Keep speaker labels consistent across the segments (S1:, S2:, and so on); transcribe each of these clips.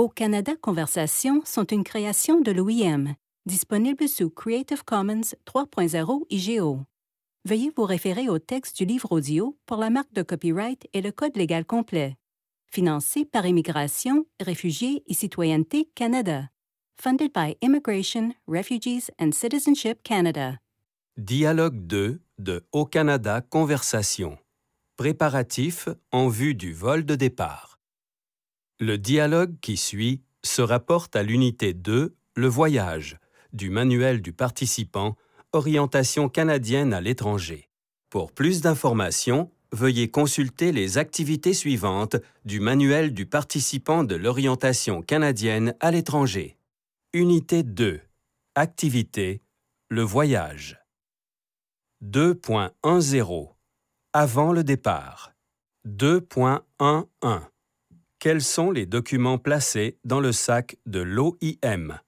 S1: Au Canada Conversation sont une création de l'OIM, disponible sous Creative Commons 3.0 IGO. Veuillez vous référer au texte du livre audio pour la marque de copyright et le code légal complet. Financé par Immigration, Réfugiés et Citoyenneté Canada. Funded by Immigration, Refugees and Citizenship Canada.
S2: Dialogue 2 de Au Canada Conversation. Préparatif en vue du vol de départ. Le dialogue qui suit se rapporte à l'unité 2, le voyage, du manuel du participant, orientation canadienne à l'étranger. Pour plus d'informations, veuillez consulter les activités suivantes du manuel du participant de l'orientation canadienne à l'étranger. Unité 2. Activité. Le voyage. 2.10. Avant le départ. 2.11. Quels sont les documents placés dans le sac de l'OIM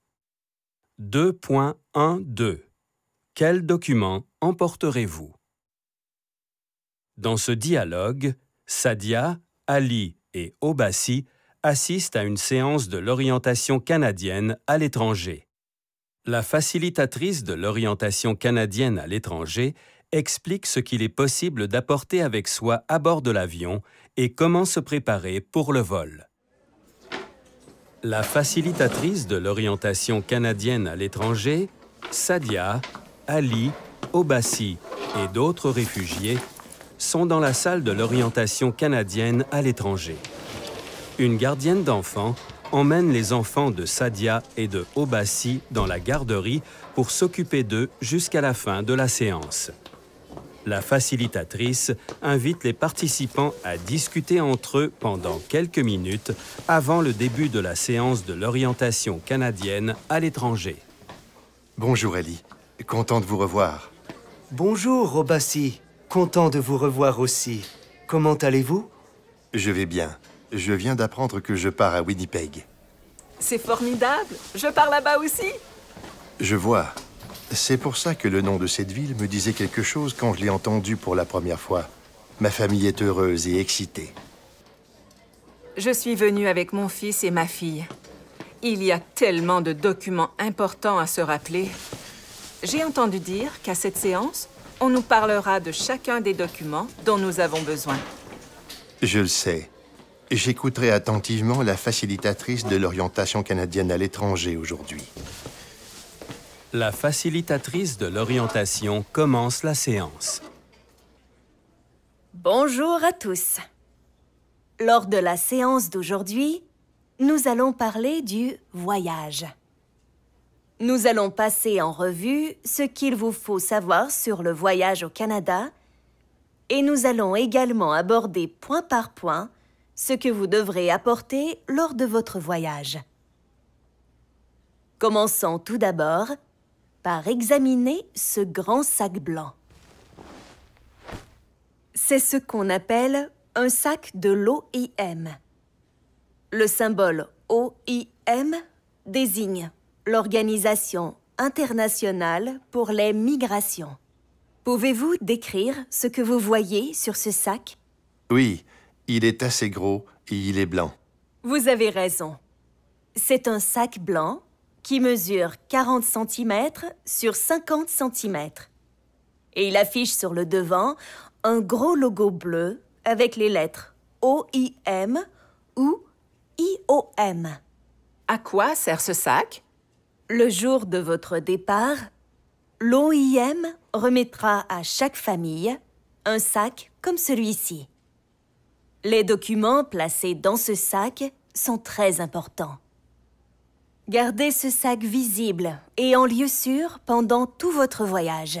S2: 2.12 Quels documents emporterez-vous Dans ce dialogue, Sadia, Ali et Obassi assistent à une séance de l'orientation canadienne à l'étranger. La facilitatrice de l'orientation canadienne à l'étranger explique ce qu'il est possible d'apporter avec soi à bord de l'avion et comment se préparer pour le vol. La facilitatrice de l'orientation canadienne à l'étranger, Sadia, Ali, Obassi et d'autres réfugiés sont dans la salle de l'orientation canadienne à l'étranger. Une gardienne d'enfants emmène les enfants de Sadia et de Obassi dans la garderie pour s'occuper d'eux jusqu'à la fin de la séance. La facilitatrice invite les participants à discuter entre eux pendant quelques minutes avant le début de la séance de l'orientation
S3: canadienne à l'étranger. Bonjour Ellie, content de vous revoir.
S2: Bonjour Robassi, content de vous revoir aussi. Comment allez-vous
S3: Je vais bien. Je viens d'apprendre que je pars à Winnipeg.
S1: C'est formidable Je pars là-bas aussi
S3: Je vois. C'est pour ça que le nom de cette ville me disait quelque chose quand je l'ai entendu pour la première fois. Ma famille est heureuse et excitée.
S1: Je suis venue avec mon fils et ma fille. Il y a tellement de documents importants à se rappeler. J'ai entendu dire qu'à cette séance, on nous parlera de chacun des documents dont nous avons besoin.
S3: Je le sais. J'écouterai attentivement la facilitatrice de l'orientation canadienne à l'étranger aujourd'hui.
S2: La facilitatrice de l'orientation commence la séance.
S1: Bonjour à tous. Lors de la séance d'aujourd'hui, nous allons parler du voyage. Nous allons passer en revue ce qu'il vous faut savoir sur le voyage au Canada et nous allons également aborder point par point ce que vous devrez apporter lors de votre voyage. Commençons tout d'abord par examiner ce grand sac blanc. C'est ce qu'on appelle un sac de l'OIM. Le symbole OIM désigne l'Organisation internationale pour les migrations. Pouvez-vous décrire ce que vous voyez sur ce sac
S3: Oui, il est assez gros et il est blanc.
S1: Vous avez raison. C'est un sac blanc qui mesure 40 cm sur 50 cm. Et il affiche sur le devant un gros logo bleu avec les lettres OIM ou IOM. À quoi sert ce sac Le jour de votre départ, l'OIM remettra à chaque famille un sac comme celui-ci. Les documents placés dans ce sac sont très importants. Gardez ce sac visible et en lieu sûr pendant tout votre voyage,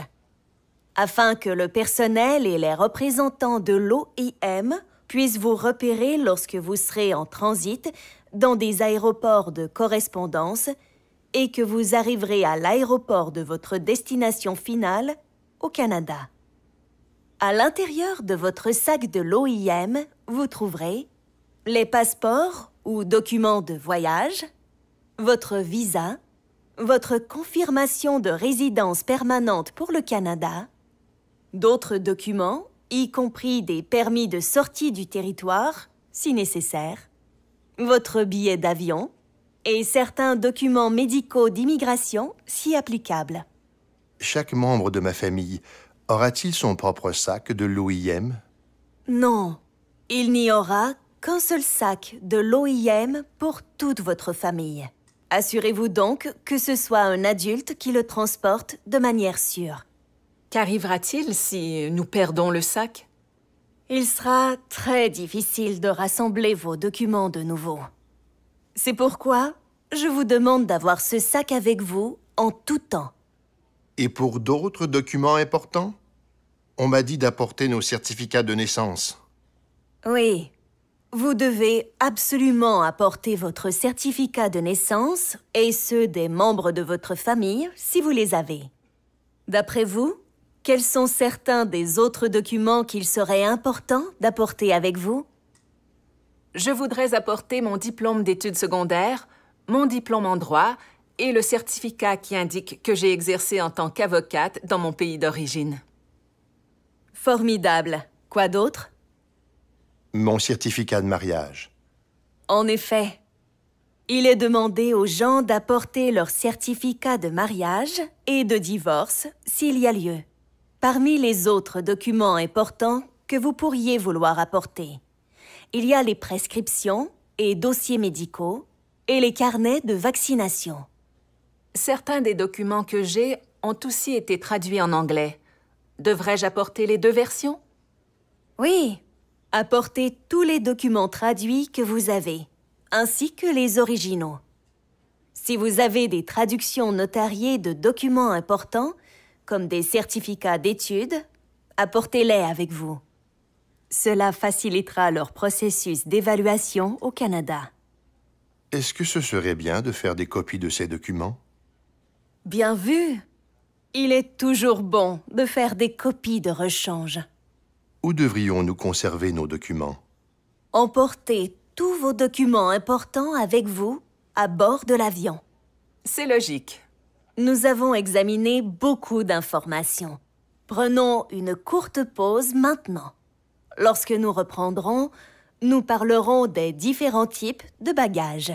S1: afin que le personnel et les représentants de l'OIM puissent vous repérer lorsque vous serez en transit dans des aéroports de correspondance et que vous arriverez à l'aéroport de votre destination finale au Canada. À l'intérieur de votre sac de l'OIM, vous trouverez les passeports ou documents de voyage, votre visa, votre confirmation de résidence permanente pour le Canada, d'autres documents, y compris des permis de sortie du territoire, si nécessaire, votre billet d'avion et certains documents médicaux d'immigration, si applicables.
S3: Chaque membre de ma famille aura-t-il son propre sac de l'OIM?
S1: Non, il n'y aura qu'un seul sac de l'OIM pour toute votre famille. Assurez-vous donc que ce soit un adulte qui le transporte de manière sûre. Qu'arrivera-t-il si nous perdons le sac Il sera très difficile de rassembler vos documents de nouveau. C'est pourquoi je vous demande d'avoir ce sac avec vous en tout temps.
S3: Et pour d'autres documents importants On m'a dit d'apporter nos certificats de naissance.
S1: Oui, vous devez absolument apporter votre certificat de naissance et ceux des membres de votre famille si vous les avez. D'après vous, quels sont certains des autres documents qu'il serait important d'apporter avec vous? Je voudrais apporter mon diplôme d'études secondaires, mon diplôme en droit et le certificat qui indique que j'ai exercé en tant qu'avocate dans mon pays d'origine. Formidable. Quoi d'autre?
S3: mon certificat de mariage.
S1: En effet, il est demandé aux gens d'apporter leur certificat de mariage et de divorce s'il y a lieu. Parmi les autres documents importants que vous pourriez vouloir apporter, il y a les prescriptions et dossiers médicaux et les carnets de vaccination. Certains des documents que j'ai ont aussi été traduits en anglais. Devrais-je apporter les deux versions Oui, Apportez tous les documents traduits que vous avez, ainsi que les originaux. Si vous avez des traductions notariées de documents importants, comme des certificats d'études, apportez-les avec vous. Cela facilitera leur processus d'évaluation au Canada.
S3: Est-ce que ce serait bien de faire des copies de ces documents
S1: Bien vu Il est toujours bon de faire des copies de rechange.
S3: Où devrions-nous conserver nos documents
S1: Emportez tous vos documents importants avec vous à bord de l'avion. C'est logique. Nous avons examiné beaucoup d'informations. Prenons une courte pause maintenant. Lorsque nous reprendrons, nous parlerons des différents types de bagages.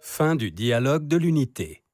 S2: Fin du dialogue de l'unité.